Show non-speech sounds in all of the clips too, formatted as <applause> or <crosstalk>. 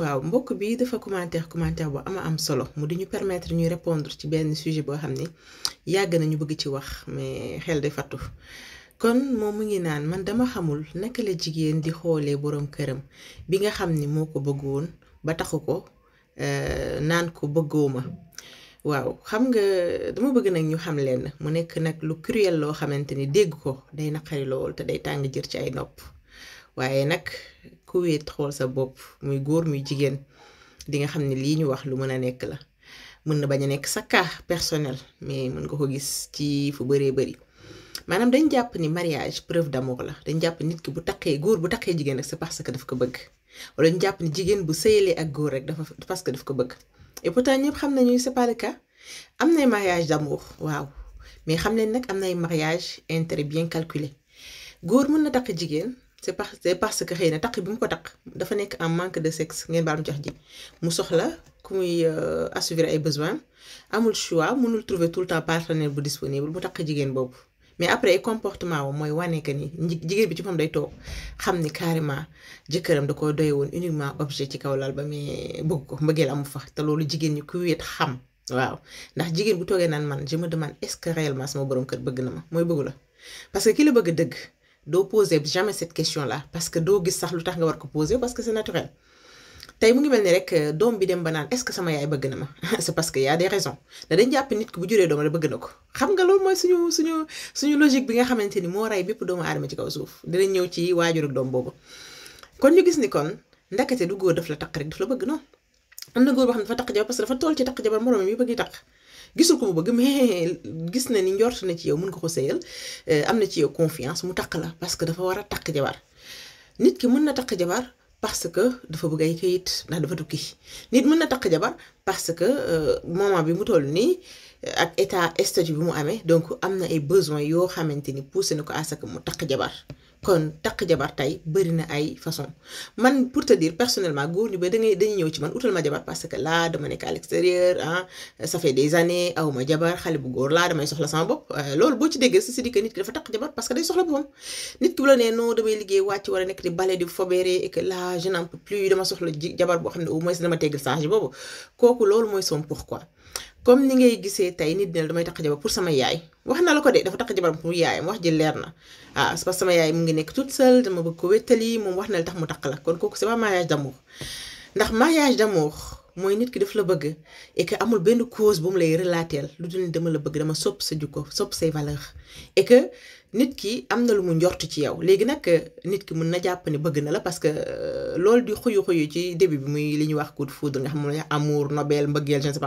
waaw mbokk bii dafa commentaire commentaire bu ama am solo mu di ñu permettre ñuy répondre ci benn sujet boo xam ne yàgg nañu bëgg ci wax mais xel di fattu kon moom mu ngi naan man dama xamul naka la jigéen di xoolee boroom këram bi nga xam ni moo ko bëggoon ba taxu ko euh, naan ko bëggoo ma waaw xam nga dama bëgg nag ñu xam leen mu nekk nag lu cruel loo xamante ni dégg ko day naqari lool te day tàng jër ci ay nopp waaye nag ku wéet xool sa bopp muy góor muy jigéen di nga xam ne lii ñu wax lu mën a nekk la mën na bañ a nekk sa cas personnel mais mën nga ko gis ci fu bëree bëri maanaam dañ jàpp ni mariage preuve d'amour la dañ jàpp nit ki bu takkee góor bu takkee jigéen rek c'est parce que daf ko bëgg wala jàpp ni jigéen bu sëyalee ak góor rek dafa parce que daf ko bëgg et ñëpp xam nañu c'est pas le am nay mariage d'amour waaw mais xam leen nag am nay mariage intérêt bien calculé góor mën na takk jigéen c'est est c'est parce que xëy na takk bi mu ko takk dafa nekk en manque de sexe ngeen baal mu jox ji mu soxla ku muy euh, assouvir ay besoins amul choix mënul trouver tout le temps partenaire disponible mu takk jigéen boobu. mais après ay comportement wu mooy wane que ni jigéen bi ci moom day toog xam ni carrément jëkkëram da ko doy uniquement objet ci kaw lal ba mais bëgg ko mbëggeel amu fa te loolu jigéen ñi ku wéet xam waaw ndax jigéen bu toogee naan man je me demande est ce que réellement sama borom kër bëgg na ma mooy bëggu la parce que ki la bëgg dëgg do poser jamais cette question là parce que do gis sax lutax nga war ko poser parce que c'est naturel tay mu ngi melni rek euh, dom bi dem banane est-ce que sama yaay bëgg na ma <laughs> c'est parce que y a des raisons da dañ japp nit ki bu juré dom la bëgg nako ko xam nga lool moy suñu suñu suñu logique bi nga xamanteni mo ray rey bépp doomu ci kaw suuf dinañ ñëw ci wajur ak doom boobu kon ñu gis ni kon ndakate du goor daf la taq rek daf la bëgg non amna góor bo xamne ne dafa takk jabar parce que dafa tol ci tak jabar moroom yi bëgg tak gisul ko mu bëgg mais gis na ni ndort na ci yow mën nga ko sëyal amna ci yow confiance mu tak la parce que dafa wara tak takk jabar nit ki mën na tak jabar parce que dafa bëgg ay kayit ndax dafa tukki nit mën na tak jabar parce que moment bi mu toll ni ak état statut bi mu amé donc amna ay besoin yo xamanteni ni poussé na ko mu tak jabar kon tak jabar tay bëri na ay façon man pour te dire personnellement góor ñu ba da ngay dañuy ñëw ci man utal ma jabar parce que là dama nekk à l'extérieur hein ça fait des années aw ma jabar xale bu góor laa damay soxla sama bop euh, lool boo ci déggee si di que nit ki dafa tak jabar parce que day soxla boppam nit ki bu la nee non damay liggéey wàcc war a nekk di bale di fobere et que là je n'en peux plus dama soxla jabar bo xamné ne au moins dama teggal change boobu kooku loolu mooy son pourquoi comme ni ngay gisee tey nit dina damay takk jabar pour sama yaay wax na la ko de dafa takk jabar pour yaayam wax ji leer na ah c'est sama yaay mu ngi nekk toute seule dama bëgg ko wéttali moom wax na la tax mu takk la kon kooku c'est pas mariage d'amour ndax mariage d'amour mooy nit ki daf la bëgg et que amul benn cause bu mu lay relateel lu dul dama la bëgg dama sopp sa jukko sopp say valeur et que nit ki am na lu mu njort ci yow léegi nag euh, nit ki mun na jàpp ne bëgg na la parce que euh, loolu di xuyu xuyu ci début bi muy li ñuy wax coup de foudre nga xam ne amour nobel mbëggeel je ne sais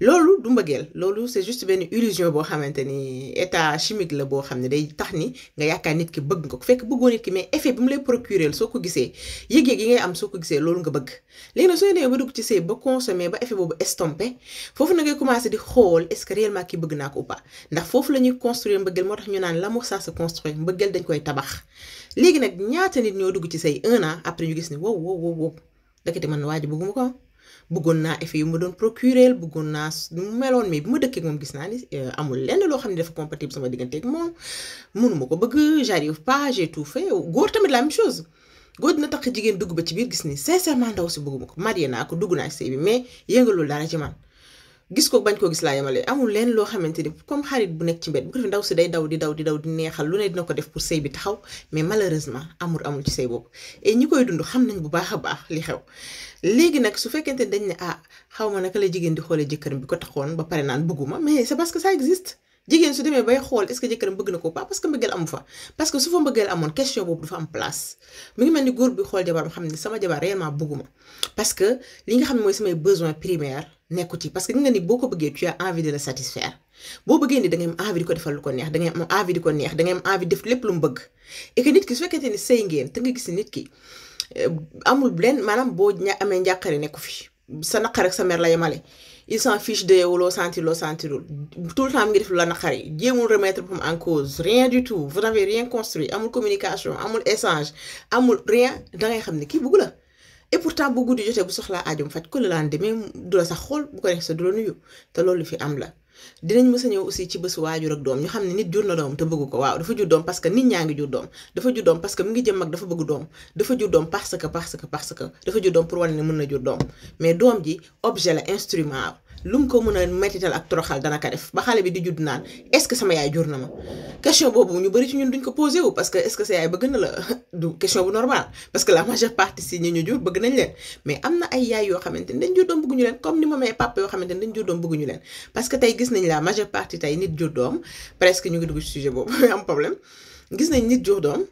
loolu du mbëggeel loolu c'est juste benn illusion boo xamante ni état chimique la boo xam ne day tax ni nga yaakaar nit ki bëgg nga ko fekk bëggoo nit ki mais effet bi mu lay procurer soo ko gisee yëg-yëg yi ngay am soo ko gisee loolu nga bëgg léegi nag soo demee ba dugg ci sëy ba consommer ba effet boobu estompé foofu di xool est-ce que naa ko ou pas ndax foofu ñuy construire mbëggeel moo tax ñu naan l'amour ça se construit mbëggeel dañ koy tabax léegi nag ñaata nit ñoo dugg ci say un an après ñu gis ni wow wow wow wow ndekete man waa ji bëgguma ko bëggoon effet yu ma doon procureel bëggoon nu mu meloon mais euh, amul lenn ne dafa compatible sama digganteeg j'arrive pas j'ai tout fait tamit la même chose góor dina tax jigéen dugg ba ci biir gis sincèrement ndaw si bëgguma ko ko dugg gis ko bañ koo gis laa yemale amul leen loo xamante ni comme xarit bu nekk ci mbedd bu ko defee ndaw si day daw di daw di daw di neexal lu ne dina ko def pour sëy bi taxaw mais malheureusement amul amul ci sëy boobu et ñi koy dund xam nañ bu baax a baax li xew léegi nag su fekkente dañ ne ah xaw ma naka la jigéen di xoolee jëkkëram bi ko taxoon ba pare naan bëgguma mais c'est parce que ça existe jigéen su demee bay xool est-ce que jëkkëram bëgg na ko pas parce que mbëggeel amu fa parce que su fa mbëggeel amoon question boobu du fa am place mi ngi mel ni góor bi xool jabaram xam ne sama jabar réellement bëgguma parce que li nga xam ne mooy besoin primaire nekku ci parce que nga ni boo ko tu as envie de le satisfaire boo bëggee ni da ngay envie di ko defal lu ko neex da ngay envie di ko neex da ngay envie def lépp lu mu bëgg et que nit ki su fekkente ni sëy ngeen te nga gis nit ki euh, amul benn maanaam boo amee njàqare nekku fi sa sa ils s'en fichent de yow loo sentir loo sentir tout le temps mi ngi def la naqari remettre pour en cause rien du tout vous n'avez rien construit amul communication amul échange amul rien da ngay xam ne kii bëgg et pourtant bu guddi jotee bu soxlaa en fait ko le lendemain du la sax xool bu ko def sa du la nuyu te loolu fi am la. dinañ mës a ñëw aussi ci bésu waajur ak doom ñu xam ne nit jur na doom te bëgg ko waaw dafa jur doom parce que nit ñaa ngi jur doom dafa jur doom parce que mi ngi jëm mag dafa bëgg doom dafa jur doom parce que parce que parce que dafa pour wane ne mën na jur doom mais doom ji objet la instrument lu mu ko mën a mettital ak toroxal dana ko def ba xale bi di judd naan est ce que sama yaay jur na ma question boobu ñu bëri ci ñun duñ ko posé parce que est sa yaay bëgg na la <laughs> du question bu normal parce que la majeure partie si ñi ñu jur bëgg nañ leen mais am na ay yaay yoo xamante ni dañ jur doom bëgguñu leen comme ni ma may papa yoo xamante ni dañ jur doom parce que tey gis nañ la majeure partie tey nit jur doom presque ñu ngi dugg ci sujet boobu <laughs> am problème gis nañ nit jur doom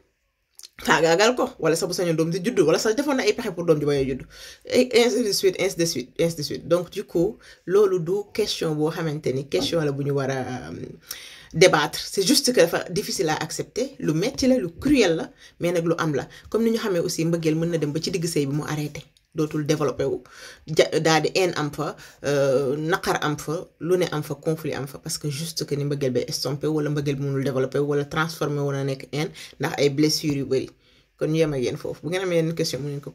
tagagal ko wala sa bu sañu dom di juddu wala sa defon na ay pexe pour dom di baye a juddu ainsi de suite ainsi de suite ainsi de suite donc du coup lolu du question bo xamanteni question la buñu wara euh, débattre c'est juste que dafa difficile à accepter lu metti la lu cruel la mais nak lu am la comme niñu xamé aussi mbëggeel mën na dem ba ci digg sey bi mu arrêté. dootul développé wu ja daal di haine am fa euh, naqar am fa lu ne am fa conflit am fa parce que juste que ni mbëggeel ba estompé wala mbëggeel bi mënul développé wala transformé a nekk haine ndax ay blessures yu bëri kon ñu yem ak yéen foofu bu ngeen amee yenn question mu ngeen ko.